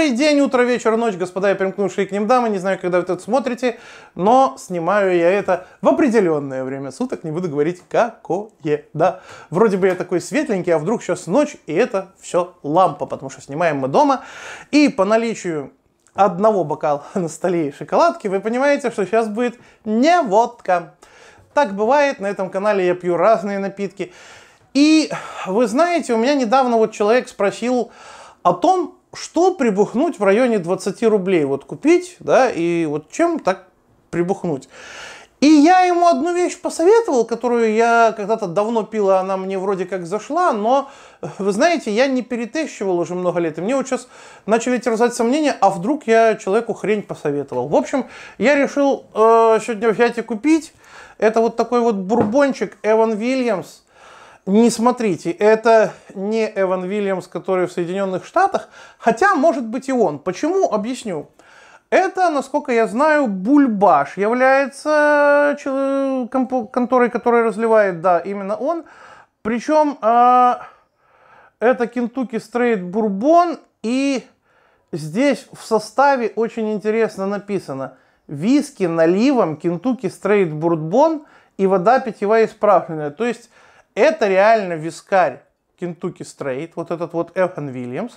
Добрый день, утро, вечер, ночь, господа и примкнувшие к ним дамы. Не знаю, когда вы это смотрите, но снимаю я это в определенное время суток. Не буду говорить, какое, да. Вроде бы я такой светленький, а вдруг сейчас ночь, и это все лампа, потому что снимаем мы дома. И по наличию одного бокала на столе и шоколадки, вы понимаете, что сейчас будет не водка. Так бывает, на этом канале я пью разные напитки. И вы знаете, у меня недавно вот человек спросил о том, что прибухнуть в районе 20 рублей вот купить, да, и вот чем так прибухнуть. И я ему одну вещь посоветовал, которую я когда-то давно пила, она мне вроде как зашла, но, э, вы знаете, я не перетащивал уже много лет, и мне вот сейчас начали терзать сомнения, а вдруг я человеку хрень посоветовал. В общем, я решил э, сегодня взять и купить. Это вот такой вот бурбончик Эван Вильямс не смотрите, это не Эван Вильямс, который в Соединенных Штатах, хотя, может быть, и он. Почему? Объясню. Это, насколько я знаю, Бульбаш является конторой, которая разливает, да, именно он. Причем э, а, это Кентукки Стрейт Бурбон, и здесь в составе очень интересно написано виски наливом Кентукки Стрейт Бурбон и вода питьевая исправленная. То есть это реально вискарь Кентукки Стрейт, вот этот вот Эван Вильямс,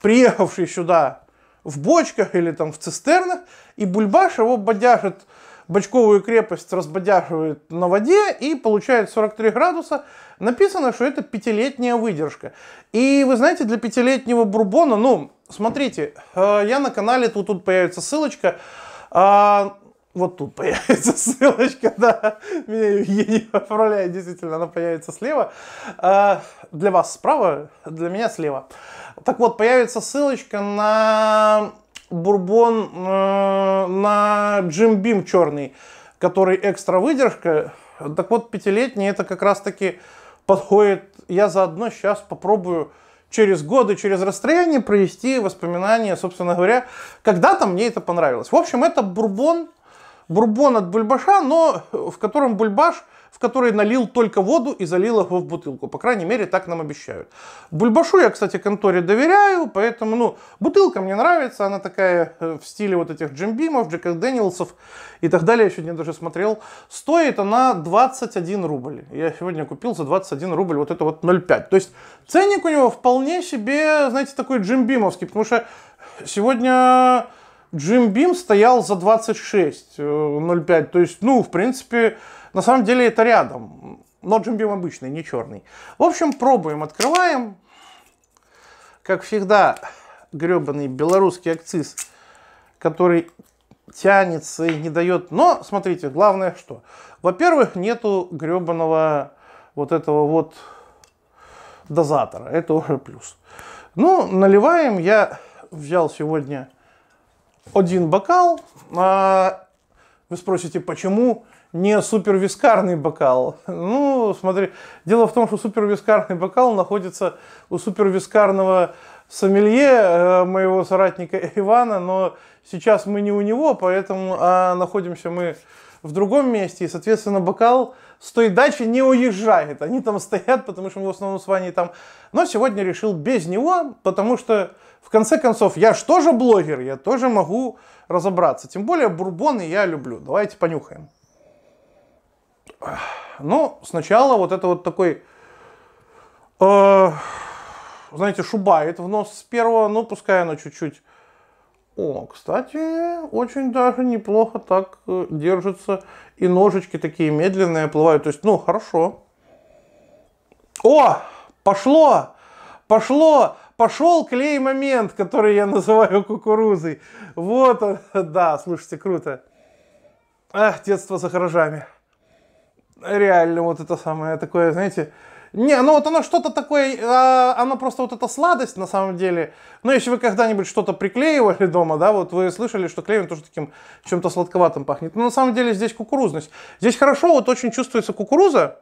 приехавший сюда в бочках или там в цистернах, и Бульбаш его бодяжит, бочковую крепость разбодяживает на воде и получает 43 градуса. Написано, что это пятилетняя выдержка. И вы знаете, для пятилетнего бурбона, ну, смотрите, э, я на канале, тут, тут появится ссылочка, а, вот тут появится ссылочка, да, меня Евгений поправляет, действительно, она появится слева, а для вас справа, для меня слева. Так вот, появится ссылочка на бурбон, э, на Джим Бим черный, который экстра выдержка. Так вот, пятилетний это как раз таки подходит, я заодно сейчас попробую через годы, через расстояние провести воспоминания, собственно говоря, когда-то мне это понравилось. В общем, это бурбон бурбон от бульбаша, но э, в котором бульбаш, в который налил только воду и залил его в бутылку. По крайней мере, так нам обещают. Бульбашу я, кстати, конторе доверяю, поэтому, ну, бутылка мне нравится, она такая э, в стиле вот этих Джимбимов, Джека Джеков и так далее. Я сегодня даже смотрел. Стоит она 21 рубль. Я сегодня купил за 21 рубль вот это вот 0,5. То есть ценник у него вполне себе, знаете, такой Джимбимовский, потому что сегодня Джим Бим стоял за 26.05. Э, То есть, ну, в принципе, на самом деле это рядом. Но Джим Бим обычный, не черный. В общем, пробуем, открываем. Как всегда, гребаный белорусский акциз, который тянется и не дает. Но, смотрите, главное что. Во-первых, нету гребаного вот этого вот дозатора. Это уже плюс. Ну, наливаем. Я взял сегодня один бокал. А вы спросите, почему не супервискарный бокал? Ну, смотри, дело в том, что супервискарный бокал находится у супервискарного сомелье э, моего соратника Ивана, но сейчас мы не у него, поэтому а находимся мы в другом месте, и, соответственно, бокал с той дачи не уезжает. Они там стоят, потому что мы в основном с Ваней там. Но сегодня решил без него, потому что, в конце концов, я же тоже блогер, я тоже могу разобраться. Тем более, бурбоны я люблю. Давайте понюхаем. Ну, сначала вот это вот такой, э, знаете, шубает в нос с первого, ну, пускай оно чуть-чуть о, кстати, очень даже неплохо так э, держится. И ножички такие медленные плывают. То есть, ну, хорошо. О, пошло! Пошло! Пошел клей момент, который я называю кукурузой. Вот он. Да, слушайте, круто. Ах, детство за гаражами. Реально, вот это самое такое, знаете, не, ну вот оно что-то такое, а, оно просто вот эта сладость на самом деле. Ну, если вы когда-нибудь что-то приклеивали дома, да, вот вы слышали, что клеем тоже таким чем-то сладковатым пахнет. Но ну, на самом деле здесь кукурузность. Здесь хорошо, вот очень чувствуется кукуруза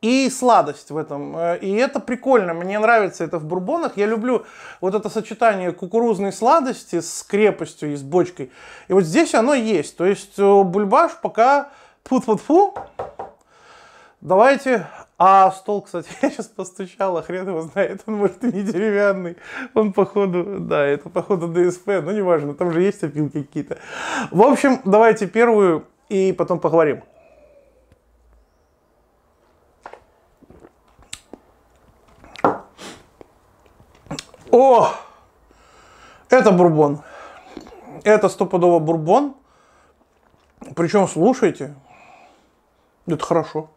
и сладость в этом. Э, и это прикольно, мне нравится это в бурбонах. Я люблю вот это сочетание кукурузной сладости с крепостью и с бочкой. И вот здесь оно есть. То есть э, бульбаш пока... Фу-фу-фу, Давайте. А стол, кстати, я сейчас постучал, а хрен его знает, он может и не деревянный. Он походу, да, это походу ДСП, но неважно, там же есть опилки какие-то. В общем, давайте первую и потом поговорим. О! Это бурбон. Это стопудово бурбон. Причем, слушайте, это хорошо.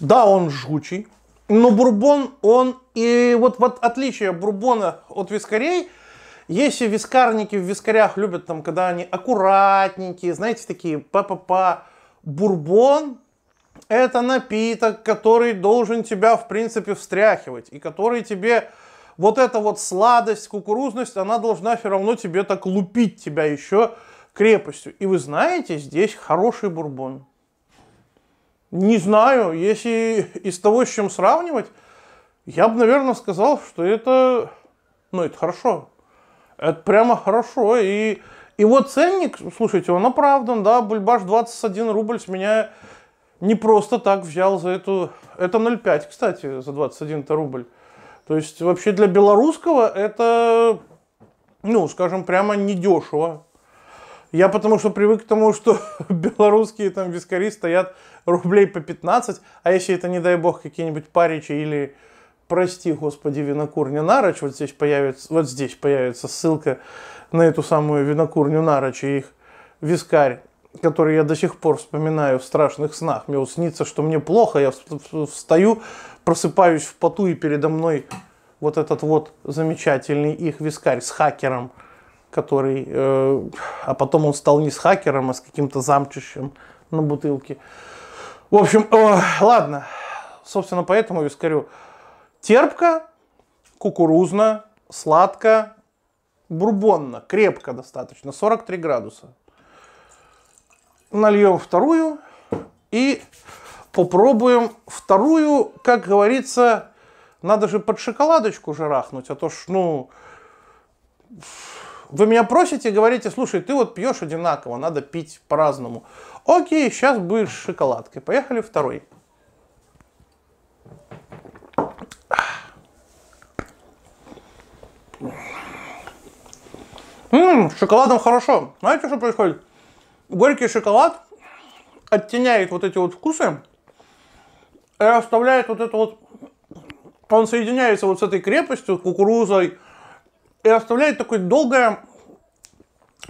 Да, он жгучий, но бурбон, он и вот, вот отличие бурбона от вискарей, если вискарники в вискарях любят там, когда они аккуратненькие, знаете, такие па-па-па, бурбон это напиток, который должен тебя, в принципе, встряхивать, и который тебе, вот эта вот сладость, кукурузность, она должна все равно тебе так лупить тебя еще крепостью. И вы знаете, здесь хороший бурбон. Не знаю, если из того, с чем сравнивать, я бы, наверное, сказал, что это, ну, это хорошо. Это прямо хорошо. И его ценник, слушайте, он оправдан, да, Бульбаш 21 рубль с меня не просто так взял за эту... Это 0,5, кстати, за 21 рубль. То есть вообще для белорусского это, ну, скажем, прямо недешево. Я потому что привык к тому, что белорусские там вискари стоят рублей по 15, а если это, не дай бог, какие-нибудь паричи или, прости господи, винокурня Нароч, вот здесь появится, вот здесь появится ссылка на эту самую винокурню Нароч и их вискарь, который я до сих пор вспоминаю в страшных снах. Мне вот снится, что мне плохо, я встаю, просыпаюсь в поту, и передо мной вот этот вот замечательный их вискарь с хакером – который, э, а потом он стал не с хакером, а с каким-то замчищем на бутылке. В общем, э, ладно, собственно, поэтому я скажу: Терпко, кукурузно, сладко, бурбонно, крепко достаточно, 43 градуса. Нальем вторую и попробуем вторую, как говорится, надо же под шоколадочку жарахнуть, а то ж, ну, вы меня просите, говорите, слушай, ты вот пьешь одинаково, надо пить по-разному. Окей, сейчас будешь шоколадкой. Поехали второй. Ммм, с шоколадом хорошо. Знаете, что происходит? Горький шоколад оттеняет вот эти вот вкусы и оставляет вот это вот... Он соединяется вот с этой крепостью, кукурузой, и оставляет такое долгое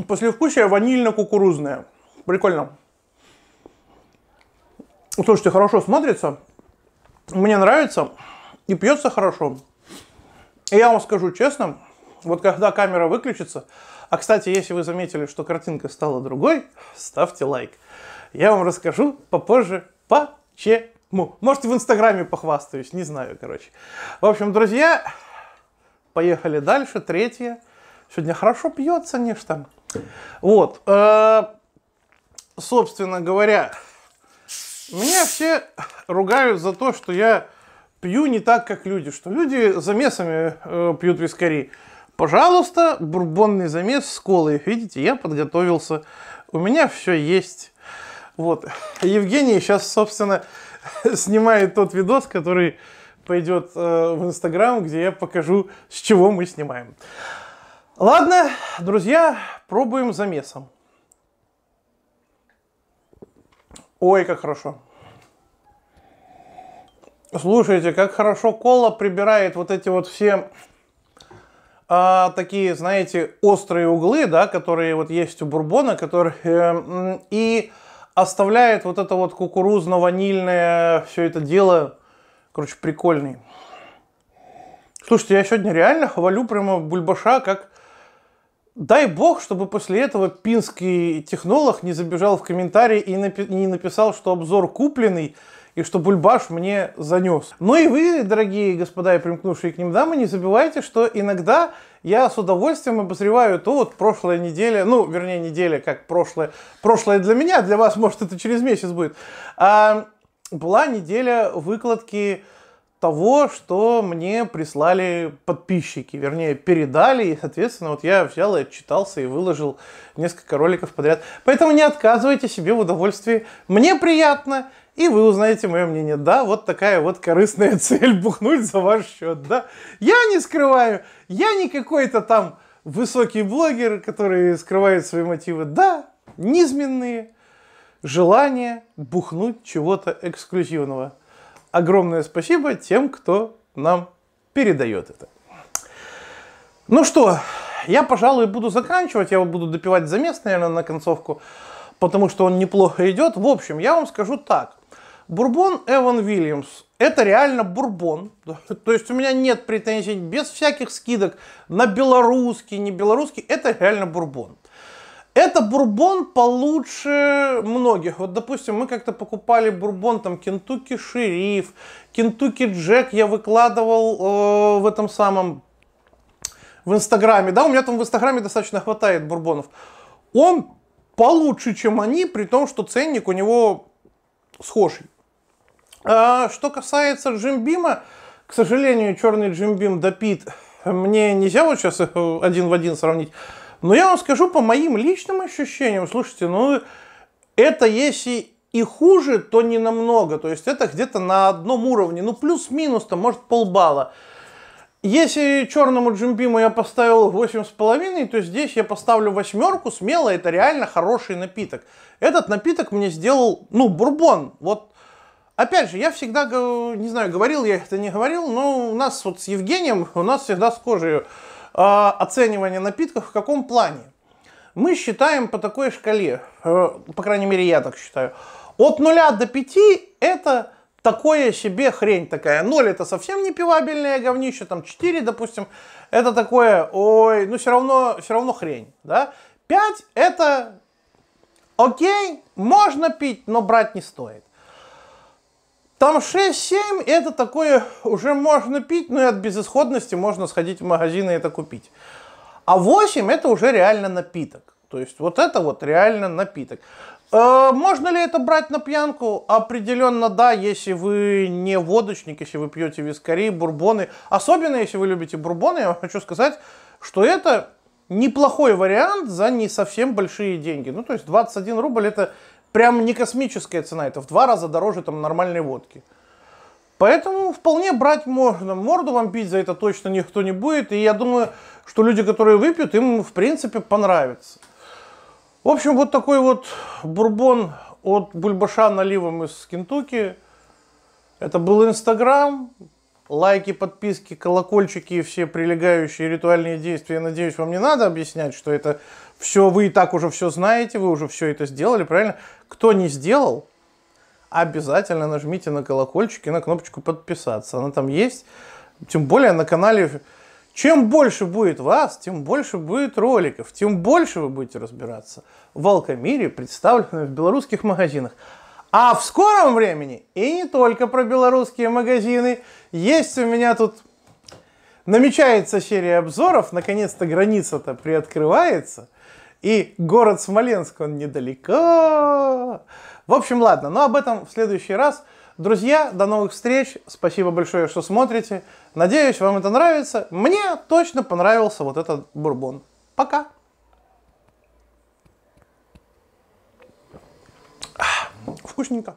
послевкусие ванильно-кукурузное. Прикольно. Слушайте, хорошо смотрится. Мне нравится. И пьется хорошо. И я вам скажу честно, вот когда камера выключится, а кстати, если вы заметили, что картинка стала другой, ставьте лайк. Я вам расскажу попозже почему. Может, в Инстаграме похвастаюсь, не знаю, короче. В общем, друзья, Поехали дальше, третье. Сегодня хорошо пьется, нечто. Вот. Э, собственно говоря, меня все ругают за то, что я пью не так, как люди, что люди замесами э, пьют вискари. Пожалуйста, бурбонный замес с колой. Видите, я подготовился. У меня все есть. Вот. Евгений сейчас, собственно, снимает тот видос, который пойдет э, в Инстаграм, где я покажу, с чего мы снимаем. Ладно, друзья, пробуем замесом. Ой, как хорошо. Слушайте, как хорошо кола прибирает вот эти вот все а, такие, знаете, острые углы, да, которые вот есть у бурбона, которые э, и оставляет вот это вот кукурузно-ванильное все это дело Короче, прикольный. Слушайте, я сегодня реально хвалю прямо Бульбаша, как дай бог, чтобы после этого пинский технолог не забежал в комментарии и напи- не написал, что обзор купленный, и что Бульбаш мне занес. Ну и вы, дорогие господа и примкнувшие к ним дамы, не забывайте, что иногда я с удовольствием обозреваю то вот прошлая неделя, ну, вернее, неделя, как прошлое, прошлое для меня, для вас, может, это через месяц будет, а, была неделя выкладки того, что мне прислали подписчики, вернее, передали, и, соответственно, вот я взял и отчитался и выложил несколько роликов подряд. Поэтому не отказывайте себе в удовольствии. Мне приятно, и вы узнаете мое мнение. Да, вот такая вот корыстная цель бухнуть за ваш счет, да. Я не скрываю, я не какой-то там высокий блогер, который скрывает свои мотивы. Да, низменные, желание бухнуть чего-то эксклюзивного. Огромное спасибо тем, кто нам передает это. Ну что, я, пожалуй, буду заканчивать. Я его буду допивать замес, наверное, на концовку, потому что он неплохо идет. В общем, я вам скажу так. Бурбон Эван Вильямс – это реально бурбон. То есть у меня нет претензий без всяких скидок на белорусский, не белорусский. Это реально бурбон. Это бурбон получше многих. Вот, допустим, мы как-то покупали бурбон, там, Кентукки Шериф, Кентукки Джек я выкладывал э, в этом самом, в Инстаграме. Да, у меня там в Инстаграме достаточно хватает бурбонов. Он получше, чем они, при том, что ценник у него схожий. А, что касается Джимбима, к сожалению, черный Джимбим допит. Мне нельзя вот сейчас э, один в один сравнить. Но я вам скажу по моим личным ощущениям, слушайте, ну это если и хуже, то не намного. То есть это где-то на одном уровне, ну плюс-минус, там может полбалла. Если черному джимпиму я поставил 8,5, то здесь я поставлю восьмерку смело, это реально хороший напиток. Этот напиток мне сделал, ну, бурбон. Вот, опять же, я всегда, не знаю, говорил я это, не говорил, но у нас вот с Евгением, у нас всегда с кожей а, оценивание напитков в каком плане? Мы считаем по такой шкале, э, по крайней мере я так считаю, от 0 до 5 это такое себе хрень такая. 0 это совсем не пивабельное говнище, там 4, допустим, это такое, ой, ну все равно, все равно хрень, да? 5 это окей, можно пить, но брать не стоит. Там 6-7 это такое уже можно пить, но и от безысходности можно сходить в магазин и это купить. А 8 это уже реально напиток. То есть вот это вот реально напиток. Э, можно ли это брать на пьянку? Определенно да, если вы не водочник, если вы пьете вискари, бурбоны. Особенно если вы любите бурбоны, я вам хочу сказать, что это неплохой вариант за не совсем большие деньги. Ну, то есть 21 рубль это прям не космическая цена, это в два раза дороже там нормальной водки. Поэтому вполне брать можно. Морду вам пить за это точно никто не будет. И я думаю, что люди, которые выпьют, им в принципе понравится. В общем, вот такой вот бурбон от Бульбаша наливом из Кентукки. Это был Инстаграм. Лайки, подписки, колокольчики и все прилегающие ритуальные действия, я надеюсь, вам не надо объяснять, что это все, вы и так уже все знаете, вы уже все это сделали, правильно? Кто не сделал, обязательно нажмите на колокольчик и на кнопочку подписаться. Она там есть. Тем более на канале чем больше будет вас, тем больше будет роликов, тем больше вы будете разбираться в алкомире, представленном в белорусских магазинах. А в скором времени, и не только про белорусские магазины, есть у меня тут Намечается серия обзоров, наконец-то граница-то приоткрывается, и город Смоленск, он недалеко. В общем, ладно, но об этом в следующий раз. Друзья, до новых встреч. Спасибо большое, что смотрите. Надеюсь, вам это нравится. Мне точно понравился вот этот бурбон. Пока. Вкусненько.